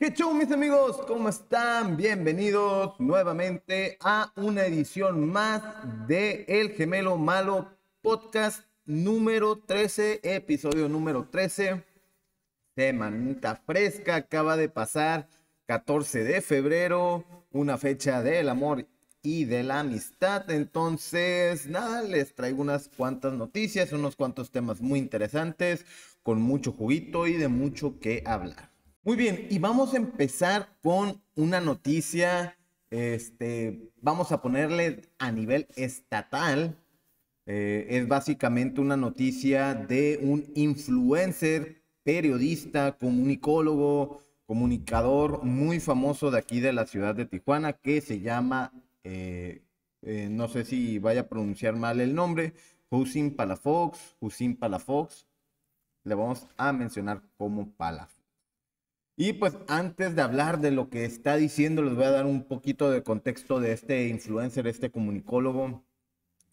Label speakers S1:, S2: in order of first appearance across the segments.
S1: ¿Qué show, mis amigos? ¿Cómo están? Bienvenidos nuevamente a una edición más de El Gemelo Malo Podcast número 13, episodio número 13. Semanita fresca, acaba de pasar 14 de febrero, una fecha del amor y de la amistad. Entonces, nada, les traigo unas cuantas noticias, unos cuantos temas muy interesantes, con mucho juguito y de mucho que hablar. Muy bien, y vamos a empezar con una noticia, este, vamos a ponerle a nivel estatal. Eh, es básicamente una noticia de un influencer, periodista, comunicólogo, comunicador muy famoso de aquí de la ciudad de Tijuana que se llama, eh, eh, no sé si vaya a pronunciar mal el nombre, Husin Palafox, Husin Palafox. Le vamos a mencionar como Palafox. Y pues antes de hablar de lo que está diciendo, les voy a dar un poquito de contexto de este influencer, este comunicólogo.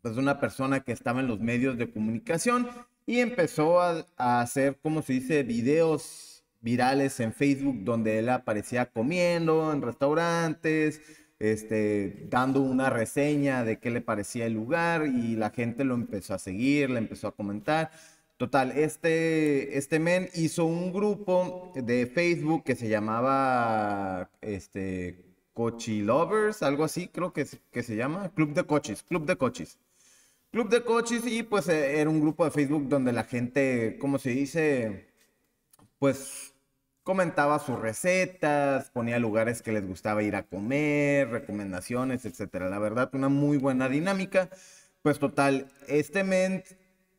S1: Pues una persona que estaba en los medios de comunicación y empezó a, hacer, como se dice, videos virales en Facebook donde él aparecía comiendo en restaurantes, este, dando una reseña de qué le parecía el lugar y la gente lo empezó a seguir, le empezó a comentar Total, este, este men hizo un grupo de Facebook que se llamaba este, Cochilovers, algo así creo que, que se llama, Club de Coches, Club de Coches. Club de Coches y pues eh, era un grupo de Facebook donde la gente, como se dice, pues comentaba sus recetas, ponía lugares que les gustaba ir a comer, recomendaciones, etc. La verdad, una muy buena dinámica. Pues total, este men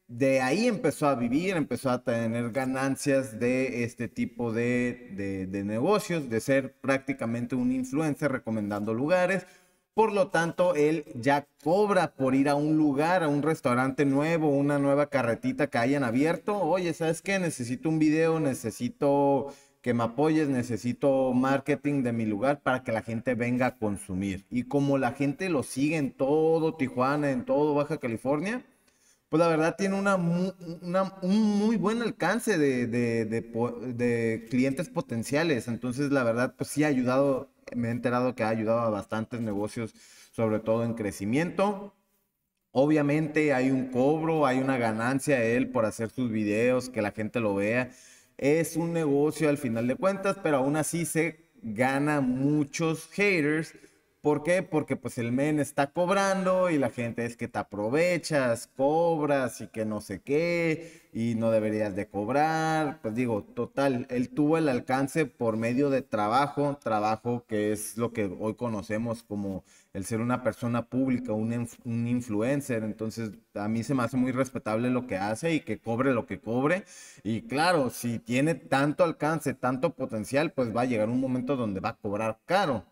S1: de ahí empezó a vivir, empezó a tener ganancias de este tipo de, negocios, de ser prácticamente un influencer recomendando lugares. Por lo tanto, él ya cobra por ir a un lugar, a un restaurante nuevo, una nueva carretita que hayan abierto. Oye, ¿sabes qué? Necesito un video, necesito que me apoyes, necesito marketing de mi lugar para que la gente venga a consumir. Y como la gente lo sigue en todo Tijuana, en todo Baja California, pues la verdad tiene una, un muy buen alcance de, clientes potenciales. Entonces, la verdad, pues sí ha ayudado, me he enterado que ha ayudado a bastantes negocios, sobre todo en crecimiento. Obviamente hay un cobro, hay una ganancia de él por hacer sus videos, que la gente lo vea. Es un negocio al final de cuentas, pero aún así se gana muchos haters ¿Por qué? Porque pues el men está cobrando y la gente es que te aprovechas, cobras y que no sé qué, y no deberías de cobrar. Pues digo, total, él tuvo el alcance por medio de trabajo, trabajo que es lo que hoy conocemos como el ser una persona pública, un, un influencer. Entonces, a mí se me hace muy respetable lo que hace y que cobre lo que cobre. Y claro, si tiene tanto alcance, tanto potencial, pues va a llegar un momento donde va a cobrar caro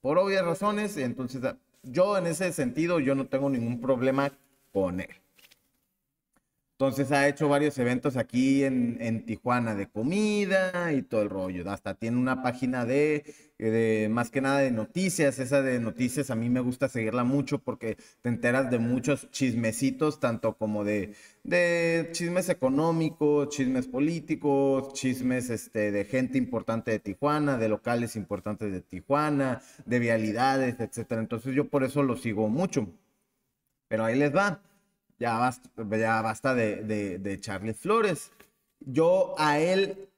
S1: por obvias razones. Entonces, yo en ese sentido, yo no tengo ningún problema con él. Entonces ha hecho varios eventos aquí en, Tijuana de comida y todo el rollo. Hasta tiene una página de, más que nada de noticias. Esa de noticias a mí me gusta seguirla mucho porque te enteras de muchos chismecitos, tanto como de, de chismes económicos, chismes políticos, chismes este, de gente importante de Tijuana, de locales importantes de Tijuana, de vialidades, etcétera. Entonces yo por eso lo sigo mucho. Pero ahí les va ya basta, ya basta de, de, Charlie Flores. Yo a él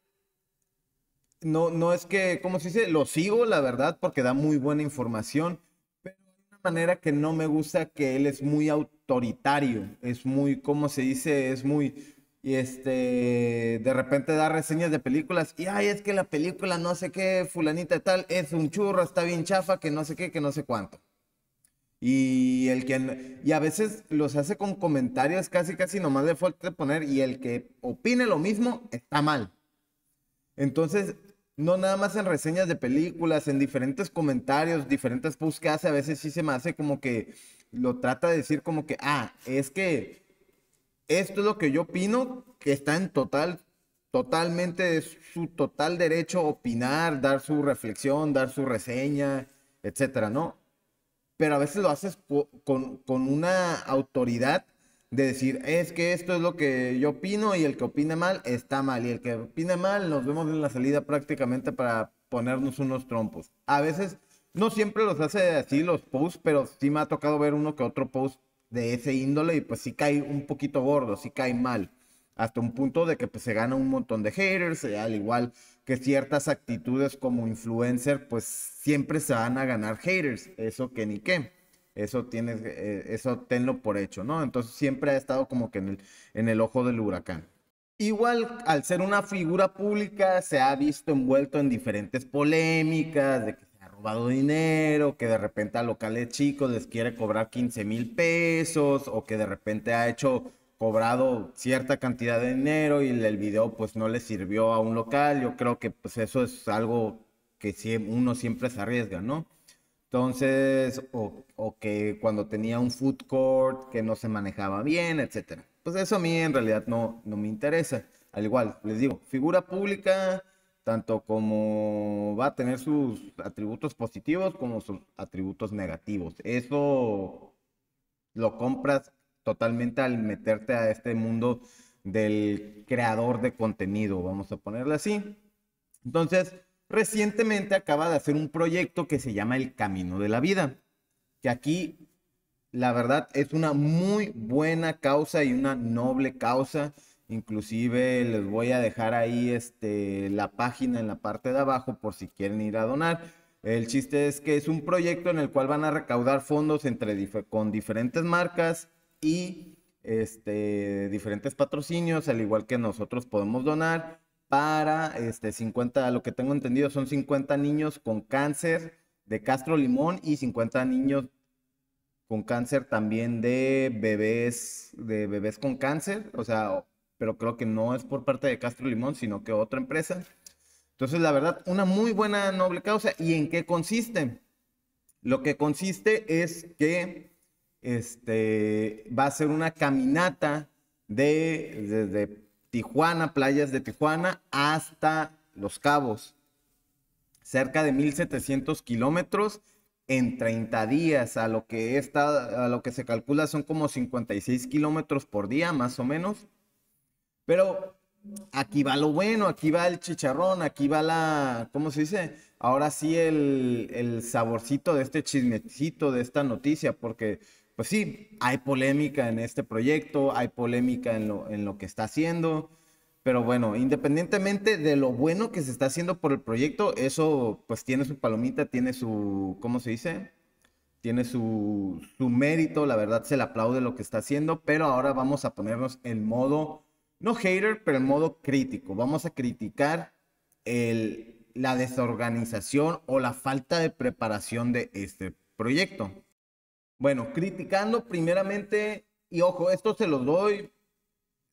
S1: no, no es que, ¿cómo se dice? Lo sigo, la verdad, porque da muy buena información, pero de una manera que no me gusta que él es muy autoritario, es muy, ¿cómo se dice? Es muy, y este, de repente da reseñas de películas, y ay, es que la película no sé qué, fulanita y tal, es un churro, está bien chafa, que no sé qué, que no sé cuánto. Y el que y a veces los hace con comentarios casi casi nomás de de poner y el que opine lo mismo está mal. Entonces, no nada más en reseñas de películas, en diferentes comentarios, diferentes posts que hace, a veces sí se me hace como que lo trata de decir como que, ah, es que esto es lo que yo opino, que está en total, totalmente es su total derecho a opinar, dar su reflexión, dar su reseña, etcétera, ¿no? pero a veces lo haces con, una autoridad de decir, es que esto es lo que yo opino y el que opina mal está mal. Y el que opine mal nos vemos en la salida prácticamente para ponernos unos trompos. A veces, no siempre los hace así los posts, pero sí me ha tocado ver uno que otro post de ese índole y pues sí cae un poquito gordo, sí cae mal hasta un punto de que pues, se gana un montón de haters, eh, al igual que ciertas actitudes como influencer, pues siempre se van a ganar haters, eso que ni qué. Eso tienes, eh, eso tenlo por hecho, ¿no? Entonces siempre ha estado como que en el, en el ojo del huracán. Igual, al ser una figura pública, se ha visto envuelto en diferentes polémicas, de que se ha robado dinero, que de repente a locales chicos les quiere cobrar 15 mil pesos, o que de repente ha hecho cobrado cierta cantidad de dinero y el video pues no le sirvió a un local, yo creo que pues eso es algo que uno siempre se arriesga, ¿no? Entonces, o, que cuando tenía un food court que no se manejaba bien, etcétera. Pues eso a mí en realidad no, no me interesa. Al igual, les digo, figura pública, tanto como va a tener sus atributos positivos como sus atributos negativos. Eso lo compras totalmente al meterte a este mundo del creador de contenido, vamos a ponerle así. Entonces, recientemente acaba de hacer un proyecto que se llama El Camino de la Vida, que aquí, la verdad, es una muy buena causa y una noble causa. Inclusive les voy a dejar ahí este, la página en la parte de abajo por si quieren ir a donar. El chiste es que es un proyecto en el cual van a recaudar fondos entre con diferentes marcas, y este, diferentes patrocinios, al igual que nosotros podemos donar para este, 50, lo que tengo entendido son 50 niños con cáncer de Castro Limón y 50 niños con cáncer también de bebés, de bebés con cáncer, o sea, pero creo que no es por parte de Castro Limón, sino que otra empresa. Entonces, la verdad, una muy buena noble causa. ¿Y en qué consiste? Lo que consiste es que este, va a ser una caminata de, desde Tijuana, playas de Tijuana, hasta Los Cabos. Cerca de 1700 kilómetros en 30 días, a lo que está, a lo que se calcula son como 56 kilómetros por día, más o menos. Pero aquí va lo bueno, aquí va el chicharrón, aquí va la, ¿cómo se dice? Ahora sí el, el saborcito de este chismecito, de esta noticia, porque pues sí, hay polémica en este proyecto, hay polémica en lo, en lo que está haciendo, pero bueno, independientemente de lo bueno que se está haciendo por el proyecto, eso pues tiene su palomita, tiene su, ¿cómo se dice? Tiene su, su mérito, la verdad se le aplaude lo que está haciendo, pero ahora vamos a ponernos en modo, no hater, pero en modo crítico. Vamos a criticar el, la desorganización o la falta de preparación de este proyecto. Bueno, criticando primeramente, y ojo, esto se los doy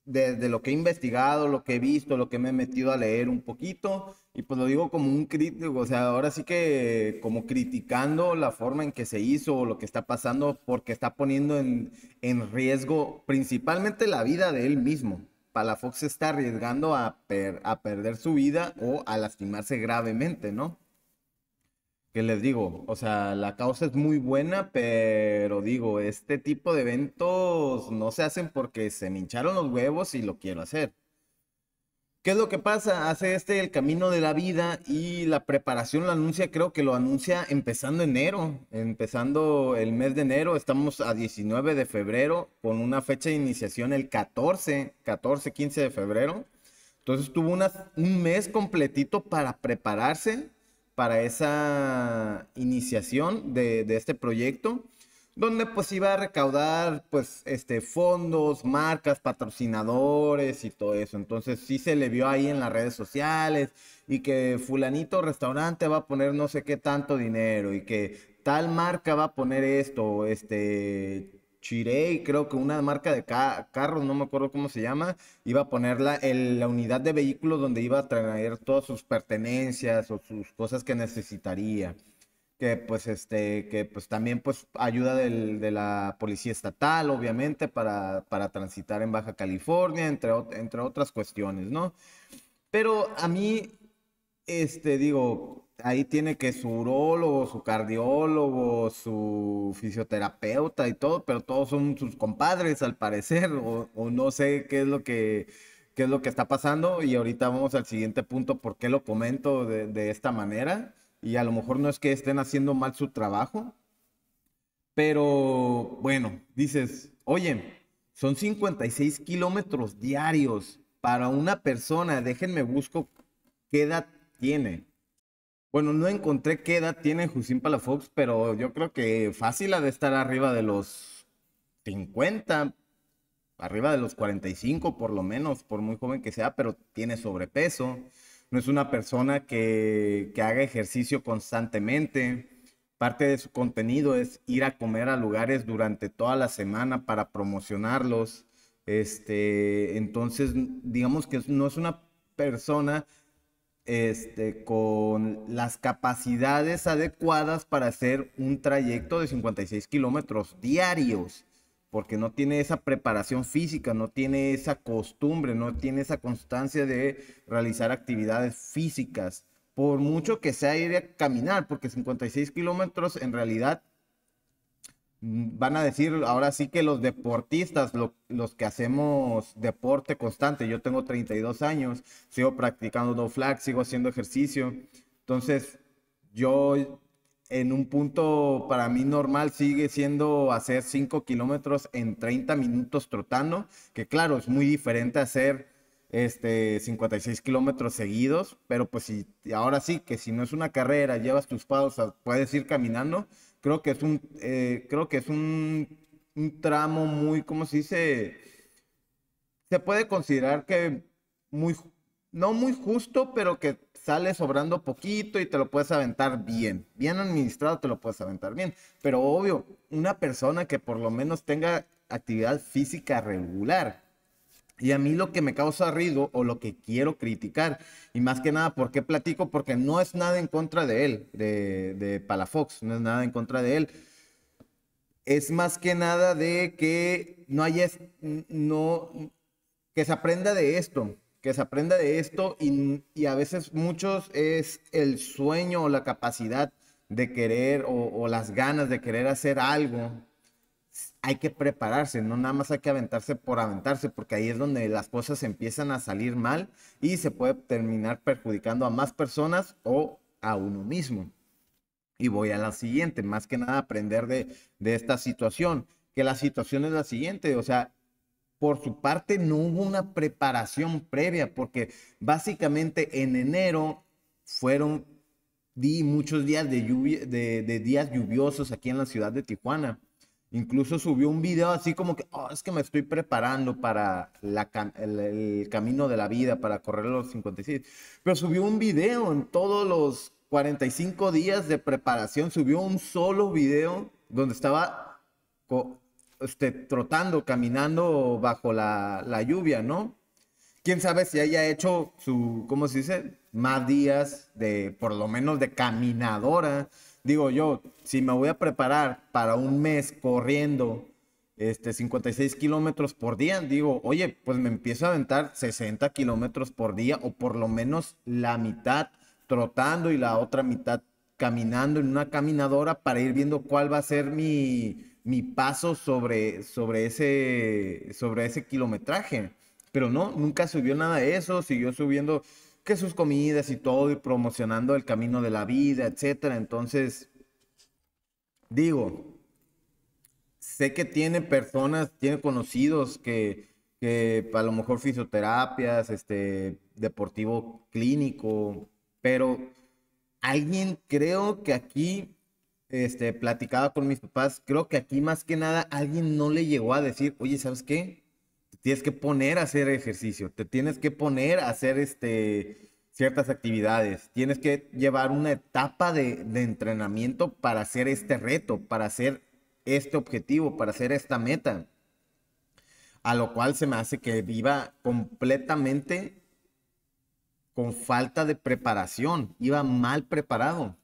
S1: desde lo que he investigado, lo que he visto, lo que me he metido a leer un poquito, y pues lo digo como un crítico, o sea, ahora sí que como criticando la forma en que se hizo o lo que está pasando, porque está poniendo en, en riesgo principalmente la vida de él mismo. Palafox está arriesgando a, a perder su vida o a lastimarse gravemente, ¿no? que les digo, o sea, la causa es muy buena, pero digo, este tipo de eventos no se hacen porque se me hincharon los huevos y lo quiero hacer. ¿Qué es lo que pasa? Hace este el camino de la vida y la preparación lo anuncia, creo que lo anuncia empezando enero, empezando el mes de enero, estamos a 19 de febrero con una fecha de iniciación el 14, 14, 15 de febrero. Entonces tuvo un mes completito para prepararse para esa iniciación de, este proyecto, donde pues iba a recaudar pues este, fondos, marcas, patrocinadores y todo eso. Entonces sí se le vio ahí en las redes sociales y que fulanito restaurante va a poner no sé qué tanto dinero y que tal marca va a poner esto, este Chirey, creo que una marca de carros, no me acuerdo cómo se llama, iba a ponerla en la unidad de vehículos donde iba a traer todas sus pertenencias o sus cosas que necesitaría. Que pues este, que pues también pues ayuda de la policía estatal, obviamente, para, para transitar en Baja California, entre, entre otras cuestiones, ¿no? Pero a mí, este, digo, ahí tiene que su urólogo, su cardiólogo, su fisioterapeuta y todo, pero todos son sus compadres al parecer, o, no sé qué es lo que qué es lo que está pasando y ahorita vamos al siguiente punto, por qué lo comento de, de esta manera y a lo mejor no es que estén haciendo mal su trabajo, pero bueno, dices, oye, son 56 kilómetros diarios para una persona, déjenme busco qué edad tiene. Bueno, no encontré qué edad tiene Jusín Palafox, pero yo creo que fácil ha de estar arriba de los 50, arriba de los 45 por lo menos, por muy joven que sea, pero tiene sobrepeso. No es una persona que, que haga ejercicio constantemente. Parte de su contenido es ir a comer a lugares durante toda la semana para promocionarlos. Este, entonces, digamos que no es una persona este, con las capacidades adecuadas para hacer un trayecto de 56 kilómetros diarios, porque no tiene esa preparación física, no tiene esa costumbre, no tiene esa constancia de realizar actividades físicas, por mucho que sea ir a caminar, porque 56 kilómetros en realidad van a decir ahora sí que los deportistas, los que hacemos deporte constante, yo tengo 32 años, sigo practicando no flag, sigo haciendo ejercicio, entonces yo en un punto para mí normal sigue siendo hacer 5 kilómetros en 30 minutos trotando, que claro, es muy diferente hacer este 56 kilómetros seguidos, pero pues ahora sí que si no es una carrera, llevas tus pausas, puedes ir caminando, Creo que es un, eh, creo que es un, un tramo muy, ¿cómo se dice? Se puede considerar que muy, no muy justo, pero que sale sobrando poquito y te lo puedes aventar bien. Bien administrado te lo puedes aventar bien. Pero obvio, una persona que por lo menos tenga actividad física regular y a mí lo que me causa ruido o lo que quiero criticar, y más que nada, ¿por qué platico? Porque no es nada en contra de él, de, Palafox, no es nada en contra de él. Es más que nada de que no haya, no, que se aprenda de esto, que se aprenda de esto y, a veces muchos es el sueño o la capacidad de querer o las ganas de querer hacer algo hay que prepararse, no nada más hay que aventarse por aventarse, porque ahí es donde las cosas empiezan a salir mal y se puede terminar perjudicando a más personas o a uno mismo. Y voy a la siguiente, más que nada aprender de, esta situación, que la situación es la siguiente, o sea, por su parte no hubo una preparación previa, porque básicamente en enero fueron muchos días de, lluvia, de días lluviosos aquí en la ciudad de Tijuana Incluso subió un video así como que, oh, es que me estoy preparando para el, camino de la vida, para correr los 56. Pero subió un video en todos los 45 días de preparación, subió un solo video donde estaba este, trotando, caminando bajo la, la lluvia, ¿no? Quién sabe si haya hecho su, ¿cómo se dice? Más días de, por lo menos de caminadora digo yo, si me voy a preparar para un mes corriendo este, 56 kilómetros por día, digo, oye, pues me empiezo a aventar 60 kilómetros por día o por lo menos la mitad trotando y la otra mitad caminando en una caminadora para ir viendo cuál va a ser mi, mi paso sobre, sobre, ese, sobre ese kilometraje. Pero no, nunca subió nada de eso, siguió subiendo que sus comidas y todo, y promocionando el camino de la vida, etcétera. Entonces, digo, sé que tiene personas, tiene conocidos que, que a lo mejor fisioterapias, este, deportivo clínico, pero alguien creo que aquí, este, platicaba con mis papás, creo que aquí más que nada alguien no le llegó a decir, oye, ¿sabes qué? tienes que poner a hacer ejercicio, te tienes que poner a hacer este, ciertas actividades, tienes que llevar una etapa de, de entrenamiento para hacer este reto, para hacer este objetivo, para hacer esta meta. A lo cual se me hace que viva completamente con falta de preparación, iba mal preparado.